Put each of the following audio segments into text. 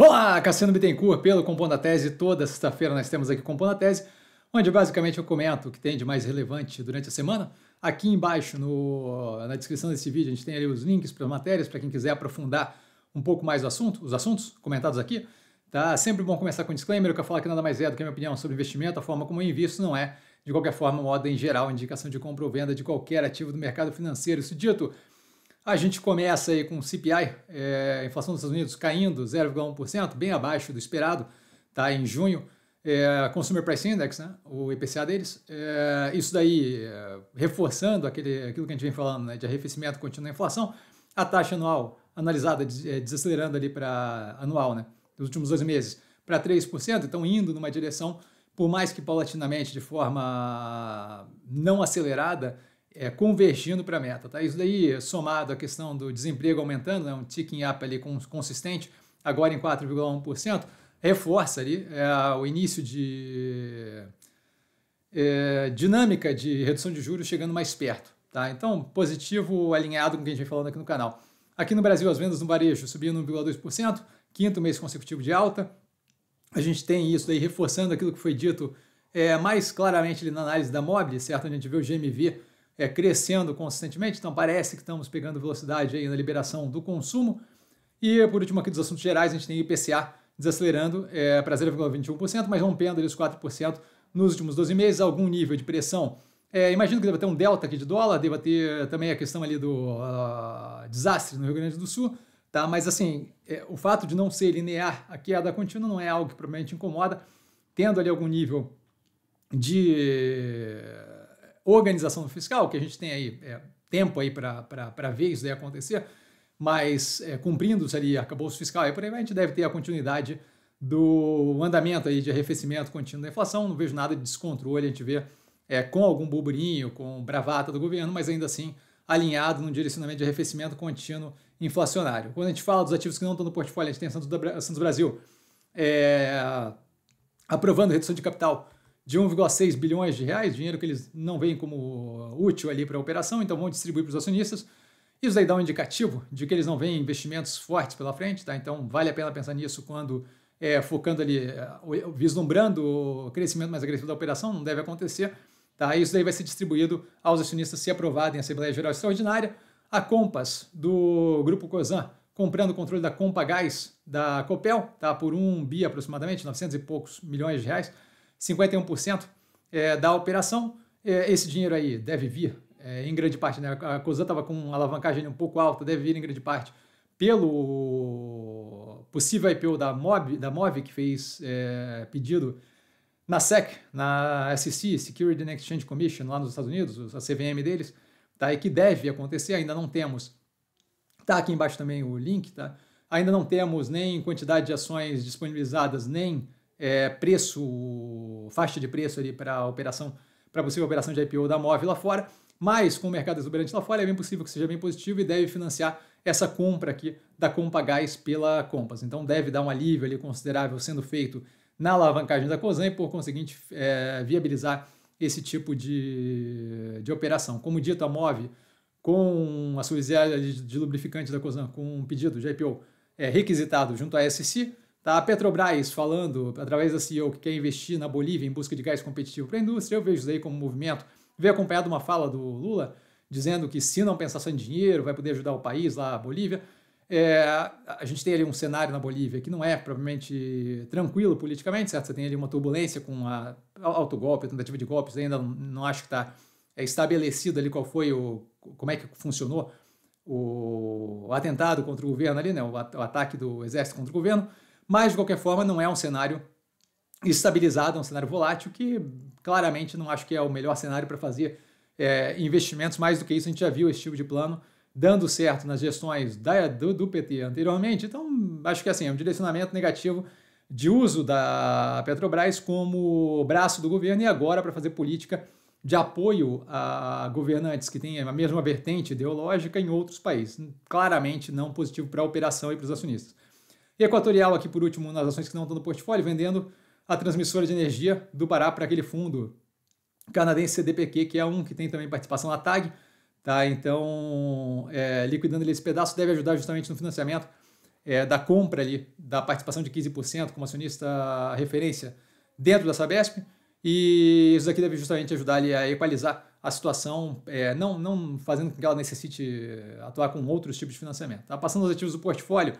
Olá, Cassiano Bittencourt pelo Compondo a Tese. Toda sexta-feira nós temos aqui Compondo a Tese, onde basicamente eu comento o que tem de mais relevante durante a semana. Aqui embaixo no, na descrição desse vídeo a gente tem ali os links para as matérias, para quem quiser aprofundar um pouco mais o assunto, os assuntos comentados aqui. Tá sempre bom começar com um disclaimer, eu quero falar que nada mais é do que a minha opinião sobre investimento, a forma como eu invisto não é, de qualquer forma, uma ordem geral, indicação de compra ou venda de qualquer ativo do mercado financeiro. Isso dito, a gente começa aí com o CPI, é, inflação dos Estados Unidos caindo 0,1%, bem abaixo do esperado, tá? Em junho, é, Consumer Price Index, né? O IPCA deles, é, isso daí é, reforçando aquele, aquilo que a gente vem falando, né? De arrefecimento contínuo da inflação, a taxa anual analisada é, desacelerando ali para anual, né? Nos últimos dois meses para 3%, então indo numa direção, por mais que paulatinamente, de forma não acelerada, é, convergindo para a meta. Tá? Isso daí, somado à questão do desemprego aumentando, né, um ticking up ali consistente, agora em 4,1%, reforça ali é, o início de é, dinâmica de redução de juros chegando mais perto. Tá? Então, positivo alinhado com o que a gente vem falando aqui no canal. Aqui no Brasil, as vendas no varejo subiram 1,2%, quinto mês consecutivo de alta. A gente tem isso daí reforçando aquilo que foi dito é, mais claramente ali na análise da Mobile, certo? a gente vê o GMV é, crescendo consistentemente, então parece que estamos pegando velocidade aí na liberação do consumo. E por último aqui dos assuntos gerais, a gente tem IPCA desacelerando é, para 0,21%, mas rompendo ali os 4% nos últimos 12 meses, algum nível de pressão. É, imagino que deva ter um delta aqui de dólar, deva ter também a questão ali do uh, desastre no Rio Grande do Sul, tá? Mas assim, é, o fato de não ser linear a queda contínua não é algo que provavelmente incomoda, tendo ali algum nível de organização fiscal, que a gente tem aí é, tempo aí para ver isso daí acontecer, mas é, cumprindo-se ali o fiscal, aí por aí a gente deve ter a continuidade do andamento aí de arrefecimento contínuo da inflação, não vejo nada de descontrole, a gente vê é, com algum burburinho, com bravata do governo, mas ainda assim alinhado no direcionamento de arrefecimento contínuo inflacionário. Quando a gente fala dos ativos que não estão no portfólio, a gente tem Santos, Brasil é, aprovando redução de capital de 1,6 bilhões de reais, dinheiro que eles não veem como útil ali para a operação, então vão distribuir para os acionistas. Isso daí dá um indicativo de que eles não veem investimentos fortes pela frente, tá? Então vale a pena pensar nisso quando é, focando ali, é, vislumbrando o crescimento mais agressivo da operação, não deve acontecer. Tá? Isso daí vai ser distribuído aos acionistas se aprovado em Assembleia Geral Extraordinária. A Compass, do Grupo Cosan, comprando o controle da Compagás, da Copel, tá? por um bi aproximadamente, 900 e poucos milhões de reais. 51% é, da operação. É, esse dinheiro aí deve vir é, em grande parte, né? A COSAN estava com uma alavancagem um pouco alta, deve vir em grande parte pelo possível IPO da MOB, da MOV que fez é, pedido na SEC, na SEC, Security and Exchange Commission, lá nos Estados Unidos, a CVM deles, tá? E que deve acontecer, ainda não temos. Tá aqui embaixo também o link, tá? Ainda não temos nem quantidade de ações disponibilizadas, nem é, preço, faixa de preço ali para operação, para possível operação de IPO da MOV lá fora, mas com o mercado exuberante lá fora é bem possível que seja bem positivo e deve financiar essa compra aqui da Compagás pela Compass. Então deve dar um alívio ali considerável sendo feito na alavancagem da COSAN e por conseguinte é, viabilizar esse tipo de, de operação. Como dito, a MOV com a subsidiária de, de lubrificante da COSAN com um pedido de IPO é, requisitado junto à SC, Tá? A Petrobras falando, através da CEO, que quer investir na Bolívia em busca de gás competitivo para a indústria, eu vejo isso aí como um movimento. Veio acompanhado uma fala do Lula, dizendo que se não pensar só em dinheiro, vai poder ajudar o país lá, a Bolívia. É, a gente tem ali um cenário na Bolívia que não é provavelmente tranquilo politicamente, certo? Você tem ali uma turbulência com a autogolpe, a tentativa de golpes, ainda não acho que está é estabelecido ali qual foi o. como é que funcionou o atentado contra o governo ali, né? O ataque do exército contra o governo. Mas, de qualquer forma, não é um cenário estabilizado, é um cenário volátil que claramente não acho que é o melhor cenário para fazer é, investimentos. Mais do que isso, a gente já viu esse tipo de plano dando certo nas gestões da, do, do, PT anteriormente. Então, acho que assim, é um direcionamento negativo de uso da Petrobras como braço do governo e agora para fazer política de apoio a governantes que têm a mesma vertente ideológica em outros países. Claramente não positivo para a operação e para os acionistas. Equatorial aqui por último, nas ações que não estão no portfólio, vendendo a transmissora de energia do Pará para aquele fundo canadense CDPQ, que é um que tem também participação na TAG, tá? Então, é, liquidando ali esse pedaço deve ajudar justamente no financiamento é, da compra ali, da participação de 15% como acionista referência dentro da Sabesp, e isso aqui deve justamente ajudar ali a equalizar a situação, é, não, não fazendo com que ela necessite é, atuar com outros tipos de financiamento. Tá? Passando aos ativos do portfólio,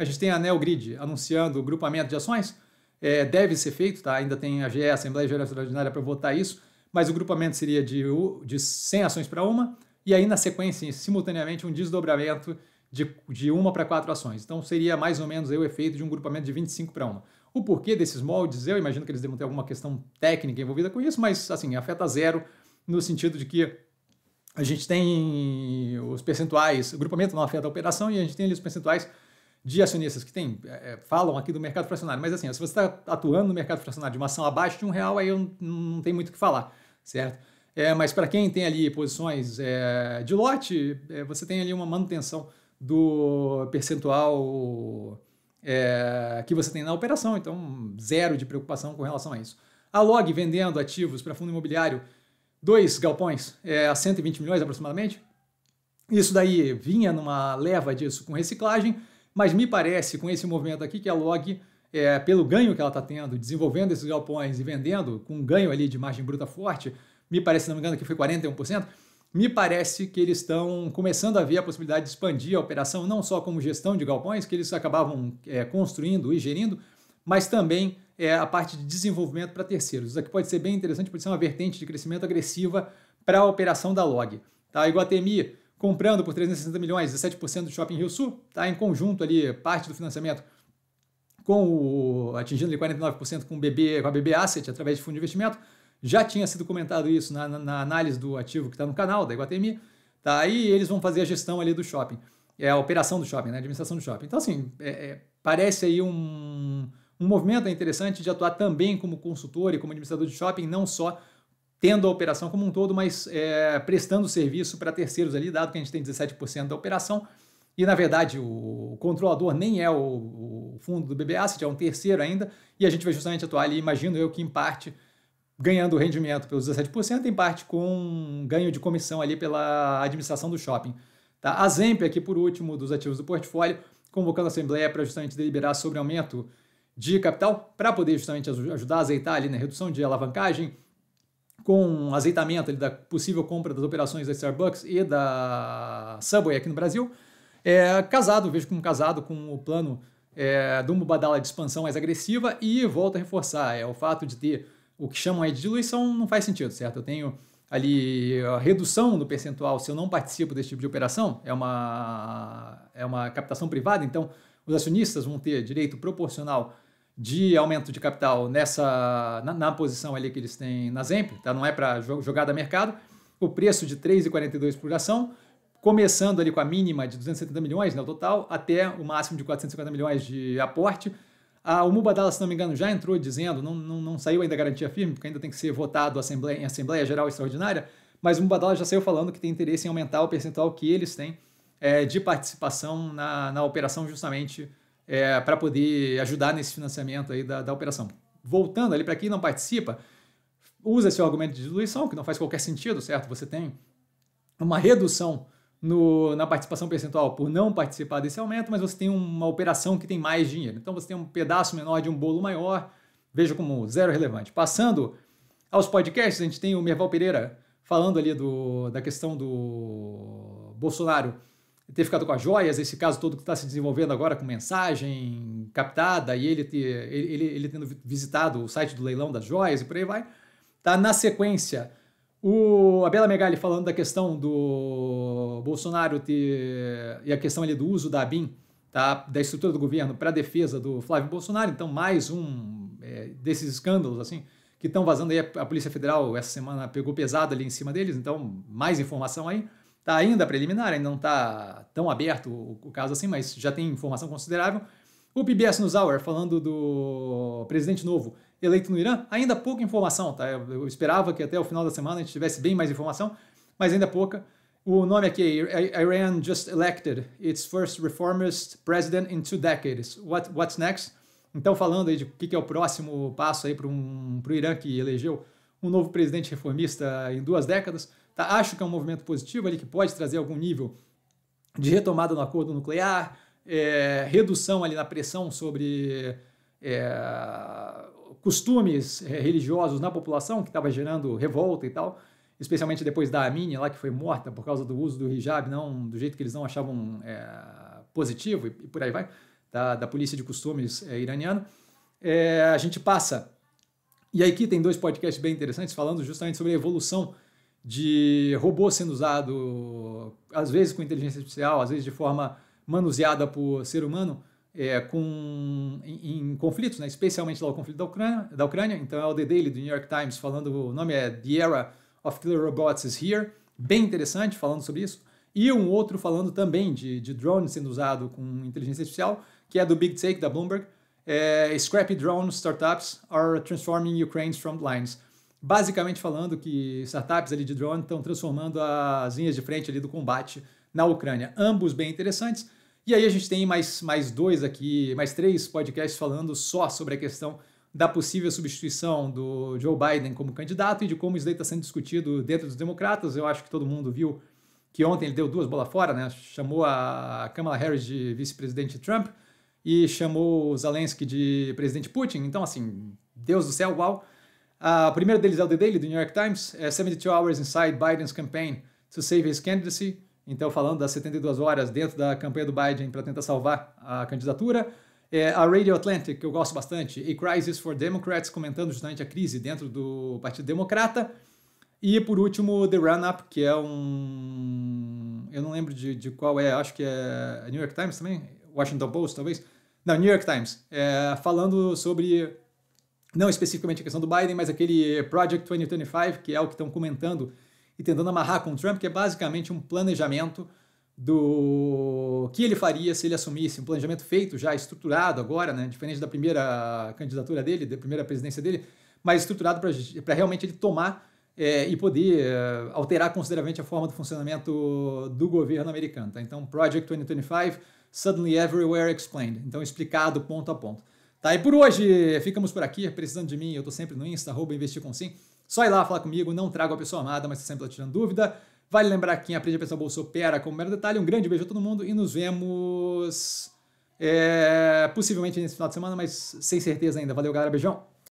a gente tem a NeoGrid anunciando o grupamento de ações, é, deve ser feito, tá? ainda tem a GE, Assembleia Geral Extraordinária, para votar isso, mas o grupamento seria de, de 100 ações para uma, e aí na sequência, simultaneamente, um desdobramento de, de uma para quatro ações. Então seria mais ou menos o efeito de um grupamento de 25 para uma. O porquê desses moldes, eu imagino que eles devem ter alguma questão técnica envolvida com isso, mas assim, afeta zero no sentido de que a gente tem os percentuais, o grupamento não afeta a operação e a gente tem ali os percentuais de acionistas que tem, é, é, falam aqui do mercado fracionário, mas assim, se você está atuando no mercado fracionário de uma ação abaixo de um real, aí eu não, tem muito o que falar, certo? É, mas para quem tem ali posições é, de lote, é, você tem ali uma manutenção do percentual é, que você tem na operação, então zero de preocupação com relação a isso. A Log vendendo ativos para fundo imobiliário, dois galpões a 120 milhões aproximadamente. Isso daí vinha numa leva disso com reciclagem, mas me parece, com esse movimento aqui, que a Log, é, pelo ganho que ela está tendo, desenvolvendo esses galpões e vendendo, com um ganho ali de margem bruta forte, me parece, se não me engano, que foi 41%, me parece que eles estão começando a ver a possibilidade de expandir a operação, não só como gestão de galpões, que eles acabavam é, construindo e gerindo, mas também é, a parte de desenvolvimento para terceiros. Isso aqui pode ser bem interessante, pode ser uma vertente de crescimento agressiva para a operação da Log. Tá? A Iguatemi comprando por 360 milhões, 17% do Shopping Rio Sul, tá em conjunto ali, parte do financiamento com o, atingindo ali 49% com, o BB, com a BB Asset, através de fundo de investimento. Já tinha sido comentado isso na, na, na análise do ativo que está no canal, da Iguatemi. Tá? E eles vão fazer a gestão ali do shopping. É a operação do shopping, né? a administração do shopping. Então, assim, é, é, parece aí um, um movimento interessante de atuar também como consultor e como administrador de shopping, não só tendo a operação como um todo, mas é, prestando serviço para terceiros ali, dado que a gente tem 17% da operação. E, na verdade, o controlador nem é o, o fundo do BBA, é um terceiro ainda, e a gente vai justamente atuar ali, imagino eu, que em parte ganhando rendimento pelos 17%, em parte com ganho de comissão ali pela administração do shopping. Tá? A Zemp, aqui por último, dos ativos do portfólio, convocando a Assembleia para justamente deliberar sobre aumento de capital, para poder justamente ajudar a azeitar ali na né? redução de alavancagem, com um azeitamento da possível compra das operações da Starbucks e da Subway aqui no Brasil. É, casado, vejo como casado com o plano é, do Mubadala de expansão mais agressiva e volto a reforçar, é o fato de ter o que chamam aí de diluição não faz sentido, certo? Eu tenho ali a redução do percentual se eu não participo desse tipo de operação, é uma, é uma captação privada, então os acionistas vão ter direito proporcional de aumento de capital nessa na, na posição ali que eles têm na Zemp, tá? não é para jogada mercado, o preço de 3,42 por ação, começando ali com a mínima de 270 milhões no né, total, até o máximo de 450 milhões de aporte. A, o Mubadala, se não me engano, já entrou dizendo, não, não, não saiu ainda a garantia firme, porque ainda tem que ser votado assembleia, em Assembleia Geral Extraordinária, mas o Mubadala já saiu falando que tem interesse em aumentar o percentual que eles têm é, de participação na, na operação justamente é, para poder ajudar nesse financiamento aí da, da operação. Voltando ali para quem não participa, usa esse argumento de diluição, que não faz qualquer sentido, certo? Você tem uma redução no, na participação percentual por não participar desse aumento, mas você tem uma operação que tem mais dinheiro. Então você tem um pedaço menor de um bolo maior, veja como zero relevante. Passando aos podcasts, a gente tem o Merval Pereira falando ali do, da questão do Bolsonaro ter ficado com as joias, esse caso todo que está se desenvolvendo agora com mensagem captada e ele, ter, ele, ele, ele, tendo visitado o site do leilão das joias e por aí vai. Tá na sequência o, a Bela Megali falando da questão do Bolsonaro ter, e a questão ali do uso da ABIN, tá, da estrutura do governo para defesa do Flávio Bolsonaro. Então, mais um é, desses escândalos assim que estão vazando aí. A Polícia Federal essa semana pegou pesado ali em cima deles, então mais informação aí. Está ainda preliminar, ainda não está tão aberto o, o, caso assim, mas já tem informação considerável. O PBS News Hour, falando do presidente novo eleito no Irã, ainda pouca informação, tá? Eu, eu esperava que até o final da semana a gente tivesse bem mais informação, mas ainda pouca. O nome aqui é Iran just elected its first reformist president in two decades. What, what's next? Então, falando aí de o que, que, é o próximo passo aí para um, o Irã que elegeu um novo presidente reformista em duas décadas, Tá? Acho que é um movimento positivo ali que pode trazer algum nível de retomada no acordo nuclear, é, redução ali na pressão sobre é, costumes religiosos na população, que estava gerando revolta e tal, especialmente depois da Aminia lá, que foi morta por causa do uso do hijab, não, do jeito que eles não achavam é, positivo e, e, por aí vai, da, da polícia de costumes é, iraniana. É, a gente passa... E aqui tem dois podcasts bem interessantes falando justamente sobre a evolução de robô sendo usado, às vezes com inteligência artificial, às vezes de forma manuseada por ser humano, é, com, em, em, conflitos, né? especialmente lá o conflito da Ucrânia, da Ucrânia. Então é o The Daily do New York Times falando, o nome é The Era of Killer Robots is Here, bem interessante falando sobre isso. E um outro falando também de, de drone sendo usado com inteligência artificial, que é do Big Take da Bloomberg. É, Scrappy drone startups are transforming Ukraine's front lines basicamente falando que startups ali de drone estão transformando as linhas de frente ali do combate na Ucrânia. Ambos bem interessantes. E aí a gente tem mais, mais dois aqui, mais três podcasts falando só sobre a questão da possível substituição do Joe Biden como candidato e de como isso daí está sendo discutido dentro dos democratas. Eu acho que todo mundo viu que ontem ele deu duas bolas fora, né? Chamou a Kamala Harris de vice-presidente Trump e chamou Zelensky de presidente Putin. Então, assim, Deus do céu, uau! a uh, primeiro deles é o The Daily, do New York Times, é 72 Hours Inside Biden's Campaign to Save His Candidacy, então falando das 72 horas dentro da campanha do Biden para tentar salvar a candidatura. É, a Radio Atlantic, que eu gosto bastante, A Crisis for Democrats, comentando justamente a crise dentro do Partido Democrata. E, por último, The Run-Up, que é um... Eu não lembro de, de qual é, acho que é New York Times também? Washington Post, talvez? Não, New York Times, é, falando sobre não especificamente a questão do Biden, mas aquele Project 2025, que é o que estão comentando e tentando amarrar com o Trump, que é basicamente um planejamento do que ele faria se ele assumisse, um planejamento feito já estruturado agora, né, diferente da primeira candidatura dele, da primeira presidência dele, mas estruturado para realmente ele tomar é, e poder é, alterar consideravelmente a forma do funcionamento do governo americano. Tá? Então, Project 2025, Suddenly Everywhere Explained, então explicado ponto a ponto. Tá, e por hoje ficamos por aqui. Precisando de mim, eu tô sempre no Insta, arroba investir com sim. Só ir lá falar comigo, não trago a pessoa amada, mas sempre tirando dúvida. Vale lembrar que quem aprende a pensar bolsa opera como mero detalhe. Um grande beijo a todo mundo e nos vemos é, possivelmente nesse final de semana, mas sem certeza ainda. Valeu, galera. Beijão!